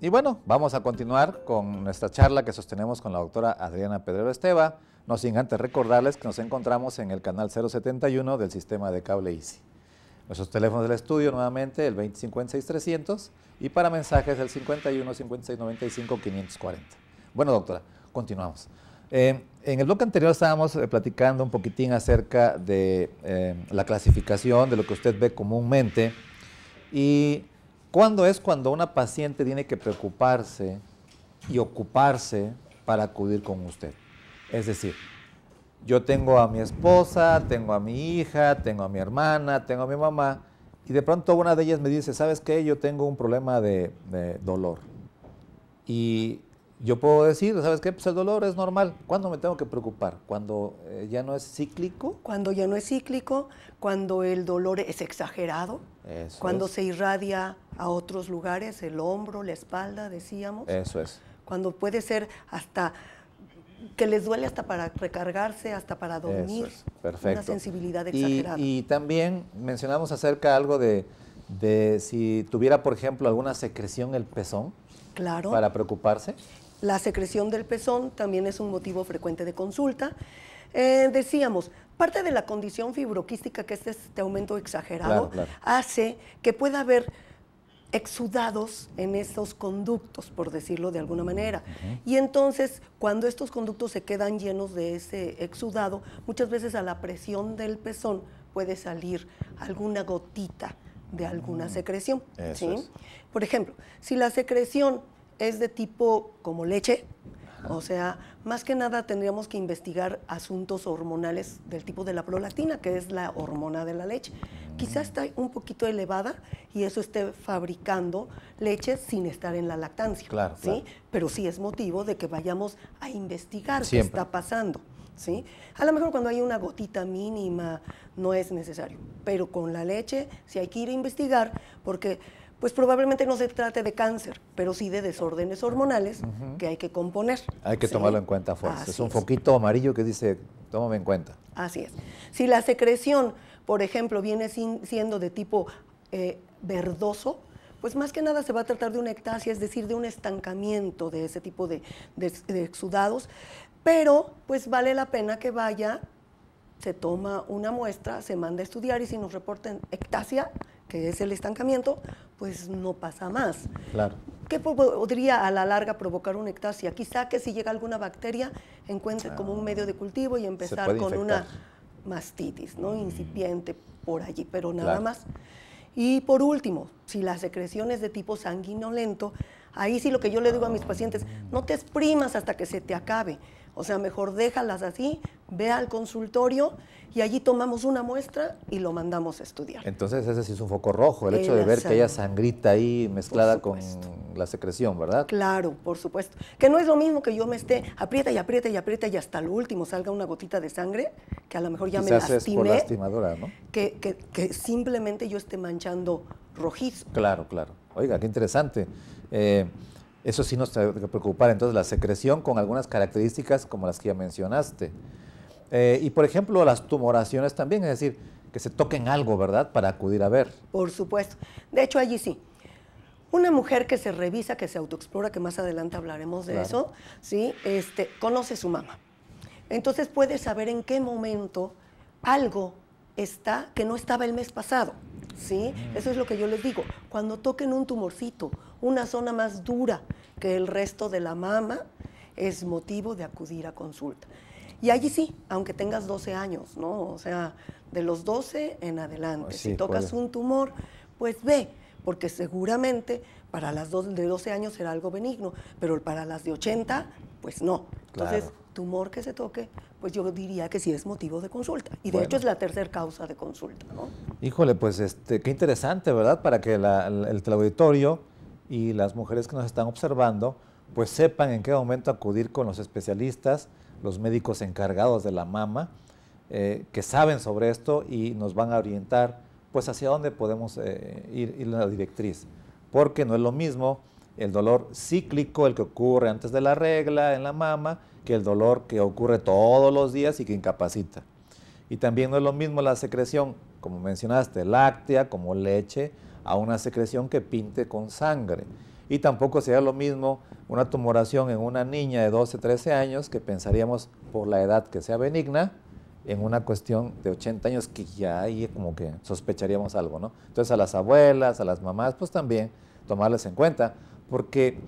Y bueno, vamos a continuar con nuestra charla que sostenemos con la doctora Adriana Pedrero Esteva, no sin antes recordarles que nos encontramos en el canal 071 del sistema de cable ICI. Nuestros teléfonos del estudio nuevamente el 2056-300 y para mensajes el 515695540. 540 Bueno, doctora, continuamos. Eh, en el bloque anterior estábamos eh, platicando un poquitín acerca de eh, la clasificación, de lo que usted ve comúnmente y ¿Cuándo es cuando una paciente tiene que preocuparse y ocuparse para acudir con usted? Es decir, yo tengo a mi esposa, tengo a mi hija, tengo a mi hermana, tengo a mi mamá, y de pronto una de ellas me dice, ¿sabes qué? Yo tengo un problema de, dolor. Y yo puedo decir, ¿sabes qué? Pues el dolor es normal. ¿Cuándo me tengo que preocupar? ¿Cuando eh, ya no es cíclico? Cuando ya no es cíclico, cuando el dolor es exagerado, cuando se irradia a otros lugares, el hombro, la espalda, decíamos. Eso es. Cuando puede ser hasta que les duele hasta para recargarse, hasta para dormir. Eso es. Perfecto. Una sensibilidad exagerada. Y, también mencionamos acerca algo de, de si tuviera, por ejemplo, alguna secreción el pezón. Claro. Para preocuparse. La secreción del pezón también es un motivo frecuente de consulta. Eh, decíamos, parte de la condición fibroquística, que es este aumento exagerado, hace que pueda haber exudados en estos conductos, por decirlo de alguna manera. Y entonces, cuando estos conductos se quedan llenos de ese exudado, muchas veces a la presión del pezón puede salir alguna gotita de alguna mm. secreción. Por ejemplo, si la secreción es de tipo como leche, o sea, más que nada tendríamos que investigar asuntos hormonales del tipo de la prolactina, que es la hormona de la leche. Quizás está un poquito elevada y eso esté fabricando leche sin estar en la lactancia. Claro, ¿sí? Pero sí es motivo de que vayamos a investigar qué está pasando. ¿sí? A lo mejor cuando hay una gotita mínima no es necesario, pero con la leche sí hay que ir a investigar porque pues probablemente no se trate de cáncer, pero sí de desórdenes hormonales que hay que componer. Hay que tomarlo en cuenta fuerza. es un foquito amarillo que dice, tómame en cuenta. Así es. Si la secreción, por ejemplo, viene siendo de tipo eh, verdoso, pues más que nada se va a tratar de una ectasia, es decir, de un estancamiento de ese tipo de, exudados, pero pues vale la pena que vaya, se toma una muestra, se manda a estudiar y si nos reporten ectasia, que es el estancamiento, pues no pasa más. Claro. ¿Qué podría a la larga provocar una ectasia? Quizá que si llega alguna bacteria encuentre como un medio de cultivo y ah, empezar con una mastitis, ¿no? Mm. Incipiente por allí, pero nada más. Y por último, si las secreciones de tipo sanguinolento, ahí sí lo que yo le digo a mis pacientes, no te exprimas hasta que se te acabe. O sea, mejor déjalas así, ve al consultorio y allí tomamos una muestra y lo mandamos a estudiar. Entonces ese sí es un foco rojo, el hecho de ver que haya sangrita ahí mezclada con la secreción, ¿verdad? Claro, por supuesto. Que no es lo mismo que yo me esté aprieta y aprieta y aprieta y hasta el último salga una gotita de sangre, que a lo mejor ya me lastimé. Que, simplemente yo esté manchando rojizo. Claro, claro. Oiga, qué interesante. Eh, eso sí nos tiene que preocupar. Entonces la secreción con algunas características como las que ya mencionaste. Eh, y por ejemplo, las tumoraciones también, es decir, que se toquen algo, ¿verdad? Para acudir a ver. Por supuesto. De hecho, allí sí. Una mujer que se revisa, que se autoexplora, que más adelante hablaremos de eso, ¿sí? Este, conoce su mamá. Entonces puede saber en qué momento algo está que no estaba el mes pasado, ¿sí? Mm. Eso es lo que yo les digo. Cuando toquen un tumorcito, una zona más dura que el resto de la mama, es motivo de acudir a consulta. Y allí sí, aunque tengas 12 años, ¿no? O sea, de los 12 en adelante. si tocas un tumor, pues ve, porque seguramente para las dos, de 12 años será algo benigno, pero para las de 80, pues no. Entonces, tumor que se toque, pues yo diría que sí es motivo de consulta. Y de hecho es la tercera causa de consulta, ¿no? Híjole, pues este, qué interesante, ¿verdad? Para que el, el auditorio y las mujeres que nos están observando pues sepan en qué momento acudir con los especialistas, los médicos encargados de la mama, eh, que saben sobre esto y nos van a orientar pues hacia dónde podemos eh, ir, la directriz. Porque no es lo mismo el dolor cíclico, el que ocurre antes de la regla en la mama, que el dolor que ocurre todos los días y que incapacita. Y también no es lo mismo la secreción, como mencionaste, láctea, como leche, a una secreción que pinte con sangre. Y tampoco sería lo mismo una tumoración en una niña de 12, 13 años, que pensaríamos por la edad que sea benigna, en una cuestión de 80 años que ya ahí como que sospecharíamos algo, ¿no? Entonces a las abuelas, a las mamás, pues también tomarles en cuenta, porque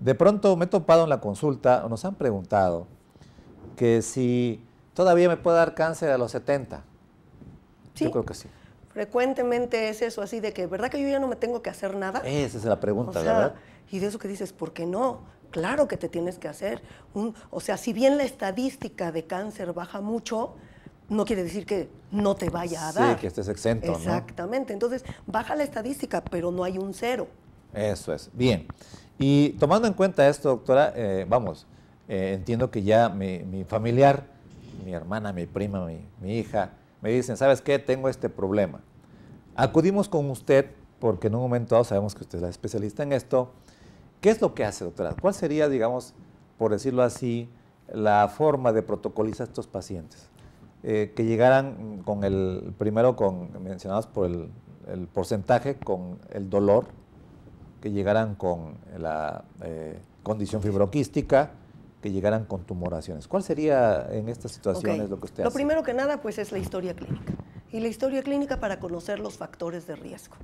de pronto me he topado en la consulta, o nos han preguntado que si todavía me puede dar cáncer a los 70. ¿Sí? Yo creo que sí. Frecuentemente es eso así de que, ¿verdad que yo ya no me tengo que hacer nada? Esa es la pregunta, ¿verdad? Y de eso que dices, ¿por qué no? Claro que te tienes que hacer. o sea, si bien la estadística de cáncer baja mucho, no quiere decir que no te vaya a dar. Sí, que estés exento. Exactamente. Entonces, baja la estadística, pero no hay un cero. Eso es. Bien. Y tomando en cuenta esto, doctora, eh, vamos, eh, entiendo que ya mi, familiar, mi hermana, mi prima, mi hija, me dicen, ¿sabes qué? Tengo este problema. Acudimos con usted porque en un momento dado sabemos que usted es la especialista en esto. ¿Qué es lo que hace, doctora? ¿Cuál sería, digamos, por decirlo así, la forma de protocolizar a estos pacientes? Eh, que llegaran con el, primero con, mencionados por el, porcentaje, con el dolor, que llegaran con la eh, condición fibroquística, que llegaran con tumoraciones. ¿Cuál sería en estas situaciones lo que usted lo hace? Lo primero que nada, pues, es la historia clínica. Y la historia clínica para conocer los factores de riesgo.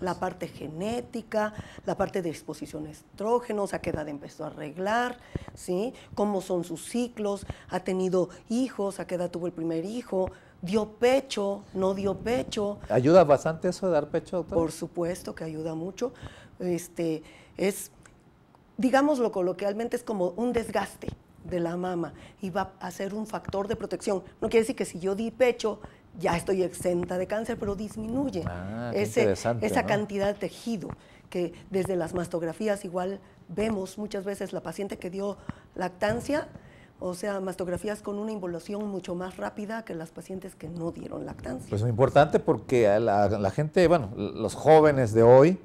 la parte genética, la parte de exposición a estrógenos, a qué edad empezó a arreglar, ¿sí? cómo son sus ciclos, ha tenido hijos, a qué edad tuvo el primer hijo, dio pecho, no dio pecho. ¿Ayuda bastante eso de dar pecho, doctor? Por supuesto que ayuda mucho. Este, es digámoslo coloquialmente, es como un desgaste de la mama y va a ser un factor de protección. No quiere decir que si yo di pecho ya estoy exenta de cáncer, pero disminuye ah, esa cantidad de tejido que desde las mastografías igual vemos muchas veces la paciente que dio lactancia, o sea, mastografías con una involución mucho más rápida que las pacientes que no dieron lactancia. Pues importante porque la, la gente, bueno, los jóvenes de hoy,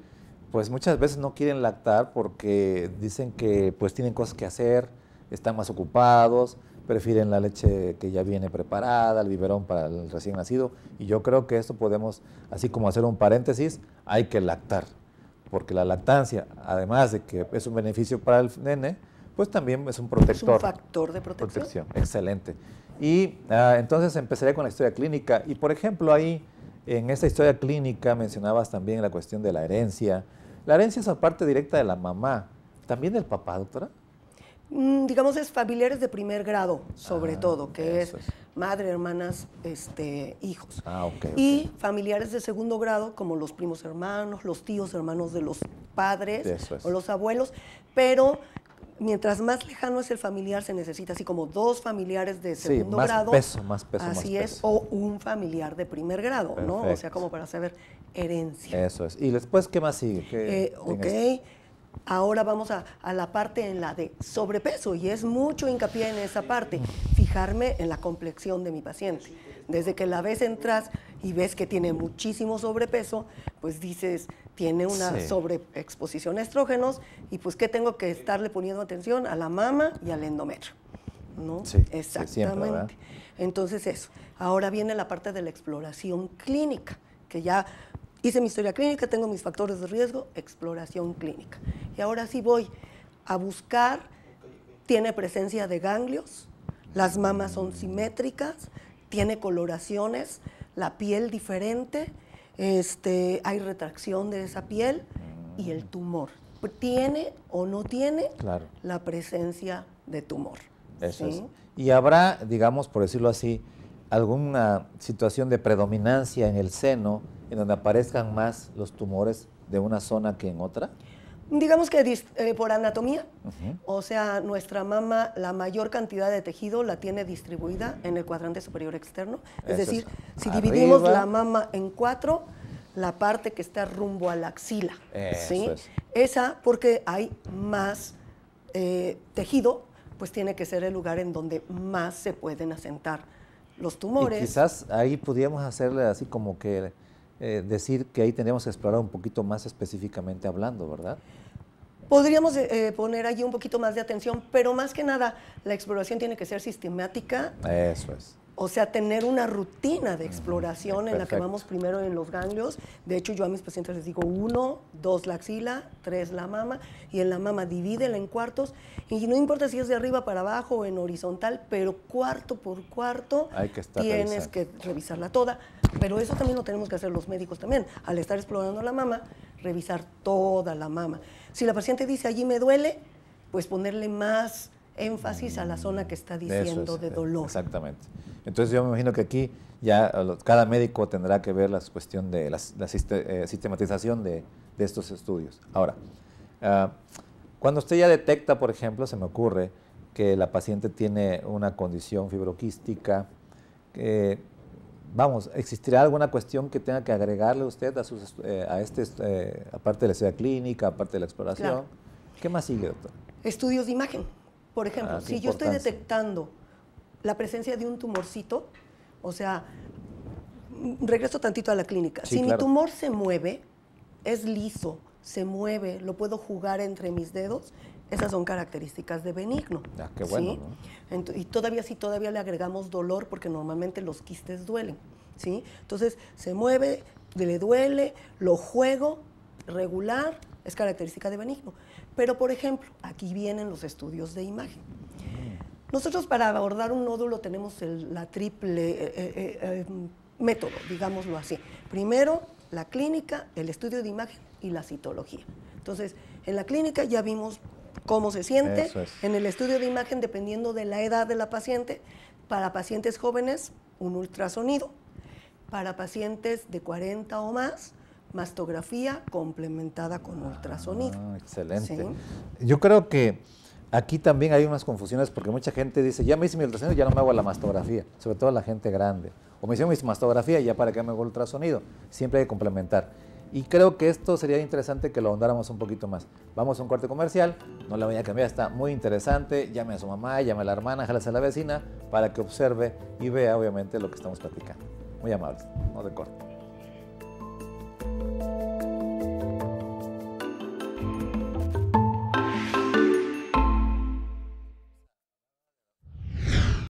pues muchas veces no quieren lactar porque dicen que pues tienen cosas que hacer, están más ocupados, prefieren la leche que ya viene preparada, el biberón para el recién nacido. Y yo creo que esto podemos, así como hacer un paréntesis, hay que lactar, porque la lactancia, además de que es un beneficio para el nene, pues también es un protector. Es un factor de protección. excelente. Y ah, entonces empezaré con la historia clínica. Y por ejemplo, ahí... En esta historia clínica mencionabas también la cuestión de la herencia. La herencia es parte directa de la mamá, también del papá, doctora. Mm, digamos es familiares de primer grado, sobre ah, todo, que es, madre, hermanas, este, hijos. Ah, y familiares de segundo grado, como los primos hermanos, los tíos hermanos de los padres o los abuelos, pero mientras más lejano es el familiar, se necesita así como dos familiares de segundo grado. Peso, más peso, así es, o un familiar de primer grado, ¿no? O sea, como para saber herencia. Eso es. ¿Y después qué más sigue? Eh, ok. Ahora vamos a, a, la parte en la de sobrepeso, y es mucho hincapié en esa parte, fijarme en la complexión de mi paciente desde que la ves entras y ves que tiene muchísimo sobrepeso, pues dices, tiene una sobreexposición a estrógenos y pues ¿qué tengo que estarle poniendo atención? A la mama y al endometrio. ¿No? Exactamente. Entonces eso. Ahora viene la parte de la exploración clínica, que ya hice mi historia clínica, tengo mis factores de riesgo, exploración clínica. Y ahora sí voy a buscar, tiene presencia de ganglios, las mamas son simétricas, tiene coloraciones, la piel diferente, este, hay retracción de esa piel y el tumor. Tiene o no tiene la presencia de tumor. Y habrá, digamos, por decirlo así, alguna situación de predominancia en el seno en donde aparezcan más los tumores de una zona que en otra? digamos que eh, por anatomía, o sea, nuestra mama la mayor cantidad de tejido la tiene distribuida en el cuadrante superior externo. Es decir, si dividimos la mama en cuatro, la parte que está rumbo a la axila, Esa porque hay más eh, tejido, pues tiene que ser el lugar en donde más se pueden asentar los tumores. Y quizás ahí podríamos hacerle así como que eh, decir que ahí tenemos que explorar un poquito más específicamente hablando, ¿verdad? Podríamos eh, eh, poner allí un poquito más de atención, pero más que nada, la exploración tiene que ser sistemática. Eso es. O sea, tener una rutina de exploración en la que vamos primero en los ganglios. De hecho, yo a mis pacientes les digo uno, dos la axila, tres la mama, y en la mama divídela en cuartos. Y no importa si es de arriba para abajo o en horizontal, pero cuarto por cuarto tienes que revisarla toda. Pero eso también lo tenemos que hacer los médicos también. Al estar explorando la mama, revisar toda la mama. Si la paciente dice allí me duele, pues ponerle más énfasis a la mm, zona que está diciendo de eh, dolor. Exactamente. Entonces yo me imagino que aquí ya cada médico tendrá que ver la cuestión de la, eh, sistematización de, estos estudios. Ahora, ah, cuando usted ya detecta, por ejemplo, se me ocurre que la paciente tiene una condición fibroquística, que vamos, ¿existirá alguna cuestión que tenga que agregarle usted a, sus, eh, a este, eh, aparte de la estudia clínica, aparte de la exploración? ¿Qué más sigue, doctor? Estudios de imagen. Por ejemplo, ah, si yo estoy detectando la presencia de un tumorcito, o sea, regreso tantito a la clínica. si mi tumor se mueve, es liso, se mueve, lo puedo jugar entre mis dedos, esas son características de benigno. Ah, qué bueno. Y todavía sí, todavía le agregamos dolor porque normalmente los quistes duelen. ¿sí? Entonces se mueve, le duele, lo juego, regular, es característica de benigno. Pero, por ejemplo, aquí vienen los estudios de imagen. Mm. Nosotros para abordar un nódulo tenemos el, la triple eh, eh, eh, em, método, digámoslo así. Primero, la clínica, el estudio de imagen y la citología. Entonces, en la clínica ya vimos cómo se siente en el estudio de imagen dependiendo de la edad de la paciente. Para pacientes jóvenes, un ultrasonido. Para pacientes de 40 o más, mastografía complementada con ultrasonido. Ah, excelente. Yo creo que aquí también hay unas confusiones porque mucha gente dice, ya me hice mi ultrasonido, ya no me hago la mastografía, sobre todo la gente grande. O me hice mi mastografía, ya para qué me hago el ultrasonido. Siempre hay que complementar. Y creo que esto sería interesante que lo ahondáramos un poquito más. Vamos a un corte comercial, no la voy a cambiar, está muy interesante. Llame a su mamá, llame a la hermana, jálase a la vecina para que observe y vea obviamente lo que estamos platicando. Muy amables, no de corte.